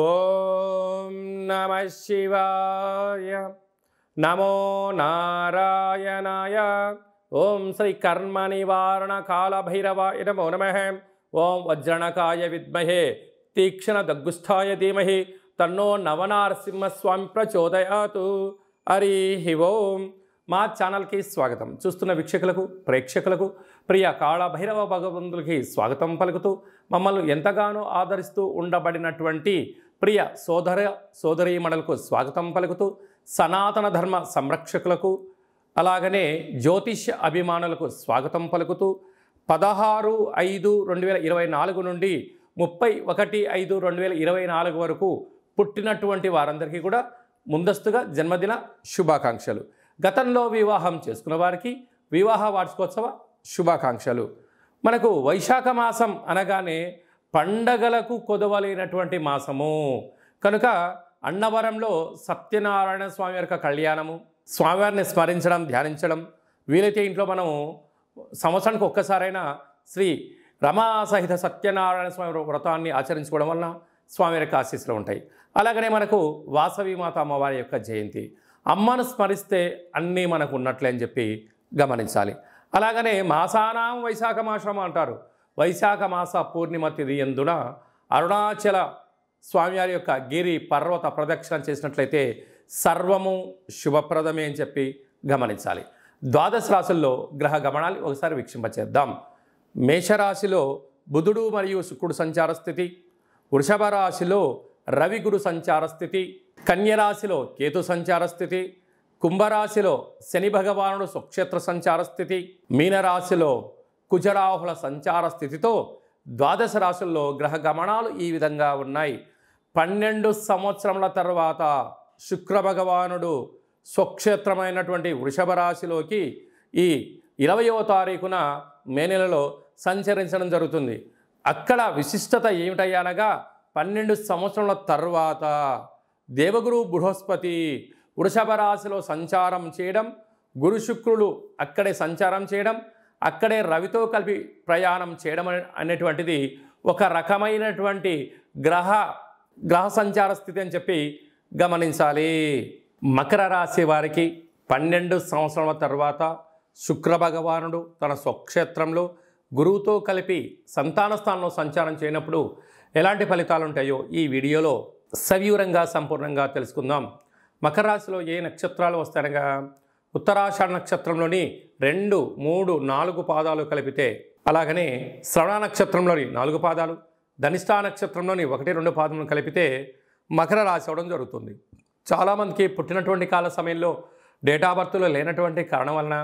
ఓం నమ శివాయ నమో నారాయణాయ ఓం శ్రీ కర్మ నివారణ కాళభైరవాయ నమో నమ ఓం వజ్రణకాయ విద్మహే తీక్షణ దగ్గుస్థాయ ధీమహి తన్నో నవనారసింహస్వామి ప్రచోదయాతు హరి ఓం మా ఛానల్కి స్వాగతం చూస్తున్న వీక్షకులకు ప్రేక్షకులకు ప్రియ కాళభైరవ భగవంతులకి స్వాగతం పలుకుతూ మమ్మల్ని ఎంతగానో ఆదరిస్తూ ఉండబడినటువంటి ప్రియ సోదర మండలకు స్వాగతం పలుకుతూ సనాతన ధర్మ సంరక్షకులకు అలాగనే జ్యోతిష్య అభిమానులకు స్వాగతం పలుకుతూ పదహారు ఐదు రెండు వేల ఇరవై నాలుగు నుండి ముప్పై ఒకటి ఐదు రెండు వేల ఇరవై నాలుగు వరకు పుట్టినటువంటి వారందరికీ కూడా ముందస్తుగా జన్మదిన శుభాకాంక్షలు గతంలో వివాహం చేసుకున్న వారికి వివాహ వార్షికోత్సవ శుభాకాంక్షలు మనకు వైశాఖ మాసం అనగానే పండగలకు కొదవలేనటువంటి మాసము కనుక అన్నవరంలో సత్యనారాయణ స్వామి యొక్క కళ్యాణము స్వామివారిని స్మరించడం ధ్యానించడం వీలైతే ఇంట్లో మనం సంవత్సరానికి ఒక్కసారైనా శ్రీ రమాసహిత సత్యనారాయణ స్వామి వ్రతాన్ని ఆచరించుకోవడం వలన స్వామి యొక్క ఆశీస్సులు ఉంటాయి అలాగనే మనకు వాసవి మాత అమ్మవారి యొక్క జయంతి అమ్మను స్మరిస్తే అన్నీ మనకు ఉన్నట్లే అని చెప్పి గమనించాలి అలాగనే మాసానాం వైశాఖ మాసం అంటారు వైశాఖ మాస పూర్ణిమ ఎందున అరుణాచల స్వామివారి యొక్క గిరి పర్వత ప్రదక్షిణ చేసినట్లయితే సర్వము శుభప్రదమే అని చెప్పి గమనించాలి ద్వాదశ రాశుల్లో గ్రహ గమనాలు ఒకసారి వీక్షింపచేద్దాం మేషరాశిలో బుధుడు మరియు శుక్రుడు సంచార స్థితి వృషభ రాశిలో రవి గురు సంచార స్థితి కన్యరాశిలో కేతు సంచార స్థితి కుంభరాశిలో శని భగవానుడు స్వక్షేత్ర సంచార స్థితి మీనరాశిలో కుజరాహుల సంచార స్థితితో ద్వాదశ రాశుల్లో గ్రహ గమనాలు ఈ విధంగా ఉన్నాయి పన్నెండు సంవత్సరముల తర్వాత శుక్రభగవానుడు స్వక్షేత్రమైనటువంటి వృషభ రాశిలోకి ఈ ఇరవయవ తారీఖున మే నెలలో సంచరించడం జరుగుతుంది అక్కడ విశిష్టత ఏమిటయ్యానగా పన్నెండు సంవత్సరాల తర్వాత దేవగురు బృహస్పతి వృషభ రాశిలో సంచారం చేయడం గురు శుక్రులు అక్కడే సంచారం చేయడం అక్కడే రవితో కలిపి ప్రయాణం చేయడం అనేటువంటిది ఒక రకమైనటువంటి గ్రహ గ్రహ సంచార స్థితి అని చెప్పి గమనించాలి మకర రాశి వారికి పన్నెండు సంవత్సరాల తర్వాత శుక్ర భగవానుడు తన స్వక్షేత్రంలో గురువుతో కలిపి సంతాన స్థానంలో సంచారం చేయనప్పుడు ఎలాంటి ఫలితాలు ఉంటాయో ఈ వీడియోలో సవివరంగా సంపూర్ణంగా తెలుసుకుందాం మకర రాశిలో ఏ నక్షత్రాలు వస్తాయనగా ఉత్తరాషాఢ నక్షత్రంలోని రెండు మూడు నాలుగు పాదాలు కలిపితే అలాగనే శ్రవణ నక్షత్రంలోని నాలుగు పాదాలు ధనిష్టా నక్షత్రంలోని ఒకటి రెండు పాదములను కలిపితే మకర రాశి అవడం జరుగుతుంది చాలామందికి పుట్టినటువంటి కాల సమయంలో డేటా బర్త్లో లేనటువంటి కారణం వలన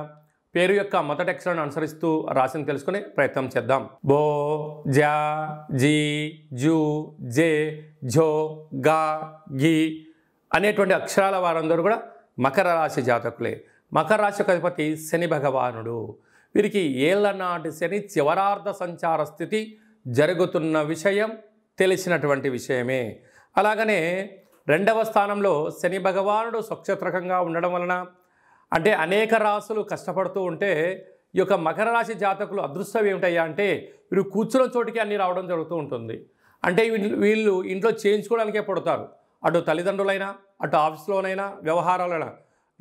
పేరు యొక్క మొదటి అక్షరాన్ని అనుసరిస్తూ రాశిని తెలుసుకునే ప్రయత్నం చేద్దాం బో జా జీ జూ జే జో గా గి అనేటువంటి అక్షరాల వారందరూ కూడా మకర రాశి జాతకులే మకర రాశికి అధిపతి శని భగవానుడు వీరికి ఏళ్ళనాటి శని చివరార్థ సంచార స్థితి జరుగుతున్న విషయం తెలిసినటువంటి విషయమే అలాగనే రెండవ స్థానంలో శని భగవానుడు స్వక్షత్రకంగా ఉండడం వలన అంటే అనేక రాసులు కష్టపడుతూ ఉంటే ఈ యొక్క మకర రాశి జాతకులు అదృష్టం ఏమిటయ్యా అంటే వీరు కూర్చున్న చోటికి అన్నీ రావడం జరుగుతూ ఉంటుంది అంటే వీళ్ళు ఇంట్లో చేయించుకోవడానికే పడతారు అటు తల్లిదండ్రులైనా అటు ఆఫీస్లోనైనా వ్యవహారాలైనా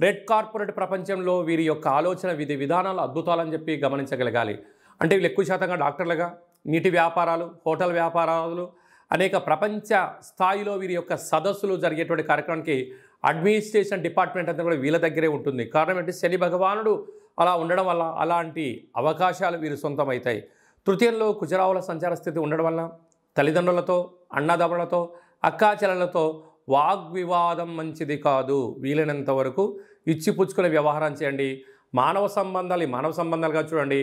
రెడ్ కార్పొరేట్ ప్రపంచంలో వీరి యొక్క ఆలోచన విధి విధానాలు అద్భుతాలని చెప్పి గమనించగలగాలి అంటే వీళ్ళు ఎక్కువ శాతంగా డాక్టర్లుగా నీటి వ్యాపారాలు హోటల్ వ్యాపారాలు అనేక ప్రపంచ స్థాయిలో వీరి యొక్క సదస్సులు జరిగేటువంటి కార్యక్రమానికి అడ్మినిస్ట్రేషన్ డిపార్ట్మెంట్ అంతా కూడా వీళ్ళ దగ్గరే ఉంటుంది కారణం ఏంటి శని భగవానుడు అలా ఉండడం వల్ల అలాంటి అవకాశాలు వీరు సొంతమవుతాయి తృతీయంలో కుజరావుల సంచార స్థితి ఉండడం వల్ల తల్లిదండ్రులతో అన్నదమ్ములతో అక్కాచెలలతో వాగ్వివాదం మంచిది కాదు వీలైనంత వరకు ఇచ్చి పుచ్చుకునే వ్యవహారం చేయండి మానవ సంబంధాలు మానవ సంబంధాలుగా చూడండి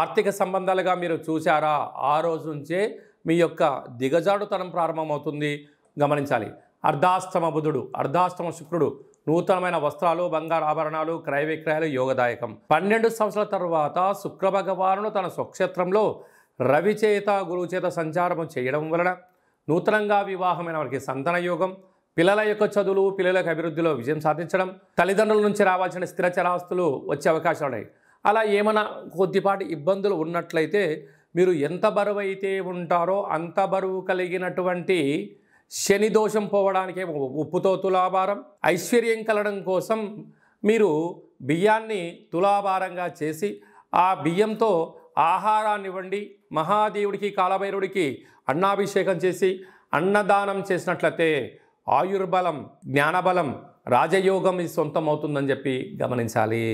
ఆర్థిక సంబంధాలుగా మీరు చూసారా ఆ రోజు నుంచే మీ యొక్క దిగజాడుతనం ప్రారంభమవుతుంది గమనించాలి అర్ధాష్టమ బుధుడు అర్ధాష్టమ శుక్రుడు నూతనమైన వస్త్రాలు బంగారు ఆభరణాలు క్రయ విక్రయాలు యోగదాయకం పన్నెండు సంవత్సరాల తర్వాత శుక్ర భగవానుడు తన స్వక్షేత్రంలో రవిచేత గురుచేత సంచారము చేయడం వలన నూతనంగా వివాహమైన వారికి సంతన యోగం పిల్లల యొక్క చదువులు పిల్లల యొక్క అభివృద్ధిలో విజయం సాధించడం తల్లిదండ్రుల నుంచి రావాల్సిన స్థిర చరాస్తులు వచ్చే అవకాశాలు ఉన్నాయి అలా ఏమైనా కొద్దిపాటి ఇబ్బందులు ఉన్నట్లయితే మీరు ఎంత బరువు అయితే ఉంటారో అంత బరువు కలిగినటువంటి శని దోషం పోవడానికి ఉప్పుతో తులాభారం ఐశ్వర్యం కలడం కోసం మీరు బియ్యాన్ని తులాభారంగా చేసి ఆ బియ్యంతో ఆహారాన్ని ఇవ్వండి మహాదేవుడికి కాలభైరుడికి అన్నాభిషేకం చేసి అన్నదానం చేసినట్లయితే ఆయుర్బలం జ్ఞానబలం రాజయోగం ఇది సొంతం అవుతుందని చెప్పి గమనించాలి